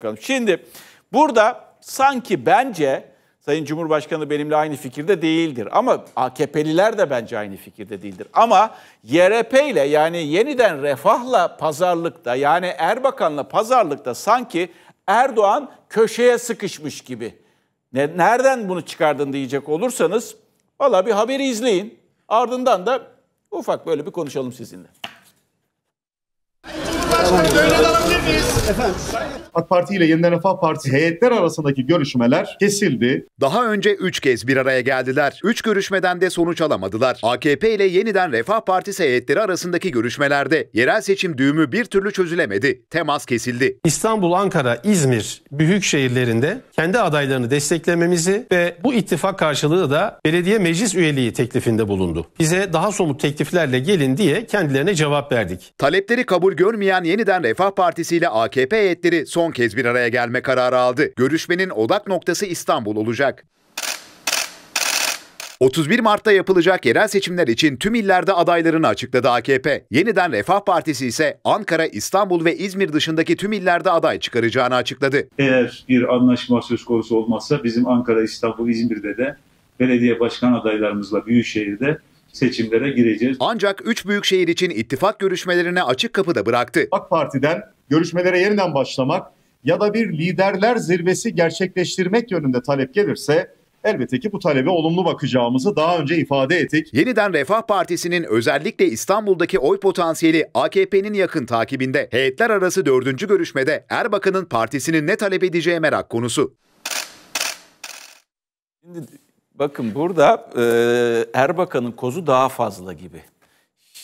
Bakalım. Şimdi burada sanki bence Sayın Cumhurbaşkanı benimle aynı fikirde değildir. Ama AKP'liler de bence aynı fikirde değildir. Ama YRP ile yani yeniden refahla pazarlıkta yani Erbakan'la pazarlıkta sanki Erdoğan köşeye sıkışmış gibi. Ne, nereden bunu çıkardın diyecek olursanız valla bir haberi izleyin. Ardından da ufak böyle bir konuşalım sizinle. Cumhurbaşkanı Efendim? AK Parti ile Yeniden Refah Partisi heyetler arasındaki görüşmeler kesildi. Daha önce 3 kez bir araya geldiler. 3 görüşmeden de sonuç alamadılar. AKP ile Yeniden Refah Partisi heyetleri arasındaki görüşmelerde yerel seçim düğümü bir türlü çözülemedi. Temas kesildi. İstanbul, Ankara, İzmir büyük şehirlerinde kendi adaylarını desteklememizi ve bu ittifak karşılığı da belediye meclis üyeliği teklifinde bulundu. Bize daha somut tekliflerle gelin diye kendilerine cevap verdik. Talepleri kabul görmeyen Yeniden Refah Partisi ile AKP AKP heyetleri son kez bir araya gelme kararı aldı. Görüşmenin odak noktası İstanbul olacak. 31 Mart'ta yapılacak yerel seçimler için tüm illerde adaylarını açıkladı AKP. Yeniden Refah Partisi ise Ankara, İstanbul ve İzmir dışındaki tüm illerde aday çıkaracağını açıkladı. Eğer bir anlaşma söz konusu olmazsa bizim Ankara, İstanbul, İzmir'de de belediye başkan adaylarımızla Büyükşehir'de seçimlere gireceğiz. Ancak 3 büyükşehir için ittifak görüşmelerine açık kapıda bıraktı. AK Parti'den görüşmelere yeniden başlamak ya da bir liderler zirvesi gerçekleştirmek yönünde talep gelirse Elbette ki bu talebe olumlu bakacağımızı daha önce ifade ettik. Yeniden Refah Partisi'nin özellikle İstanbul'daki oy potansiyeli AKP'nin yakın takibinde. Heyetler arası dördüncü görüşmede Erbakan'ın partisinin ne talep edeceği merak konusu. Şimdi Bakın burada e, Erbakan'ın kozu daha fazla gibi.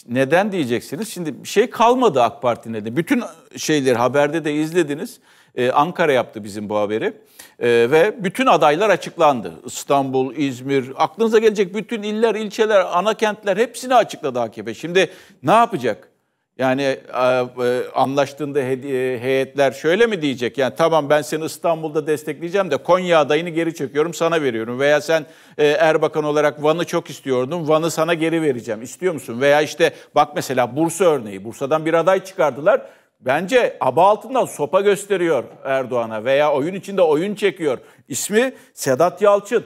Neden diyeceksiniz? Şimdi bir şey kalmadı AK Parti'nin de. Bütün şeyleri haberde de izlediniz. Ee, Ankara yaptı bizim bu haberi. Ee, ve bütün adaylar açıklandı. İstanbul, İzmir, aklınıza gelecek bütün iller, ilçeler, ana kentler hepsini açıkladı AKP. Şimdi ne yapacak? Yani e, anlaştığında e, heyetler şöyle mi diyecek? Yani tamam ben seni İstanbul'da destekleyeceğim de Konya adayını geri çekiyorum sana veriyorum. Veya sen e, Erbakan olarak Van'ı çok istiyordun Van'ı sana geri vereceğim. istiyor musun? Veya işte bak mesela Bursa örneği. Bursa'dan bir aday çıkardılar. Bence aba altından sopa gösteriyor Erdoğan'a veya oyun içinde oyun çekiyor. İsmi Sedat Yalçın.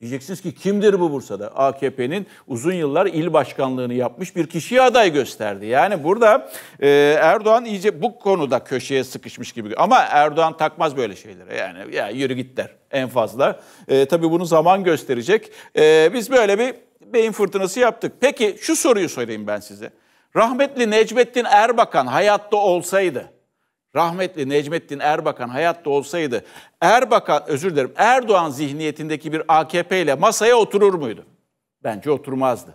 Diyeceksiniz ki kimdir bu Bursa'da? AKP'nin uzun yıllar il başkanlığını yapmış bir kişiye aday gösterdi. Yani burada e, Erdoğan iyice bu konuda köşeye sıkışmış gibi. Ama Erdoğan takmaz böyle şeylere. Yani ya yürü git der en fazla. E, tabii bunu zaman gösterecek. E, biz böyle bir beyin fırtınası yaptık. Peki şu soruyu sorayım ben size. Rahmetli Necmettin Erbakan hayatta olsaydı rahmetli Necmettin Erbakan hayatta olsaydı Erbakan özür dilerim Erdoğan zihniyetindeki bir AKP ile masaya oturur muydu? Bence oturmazdı.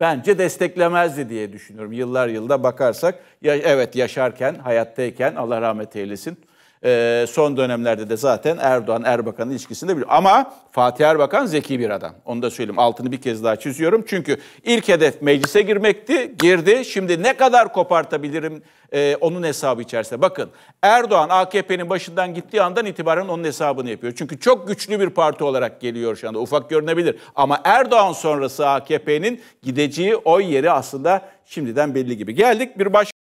Bence desteklemezdi diye düşünüyorum. Yıllar yılda bakarsak ya, evet yaşarken, hayattayken Allah rahmet eylesin e, son dönemlerde de zaten Erdoğan Erbakan ilişkisinde biliyor. Ama Fatih Erbakan zeki bir adam. Onu da söyleyeyim. Altını bir kez daha çiziyorum. Çünkü ilk hedef meclise girmekti. Girdi. Şimdi ne kadar kopartabilirim e, onun hesabı içerisinde. Bakın Erdoğan AKP'nin başından gittiği andan itibaren onun hesabını yapıyor. Çünkü çok güçlü bir parti olarak geliyor şu anda. Ufak görünebilir. Ama Erdoğan sonrası AKP'nin gideceği oy yeri aslında şimdiden belli gibi. Geldik bir başka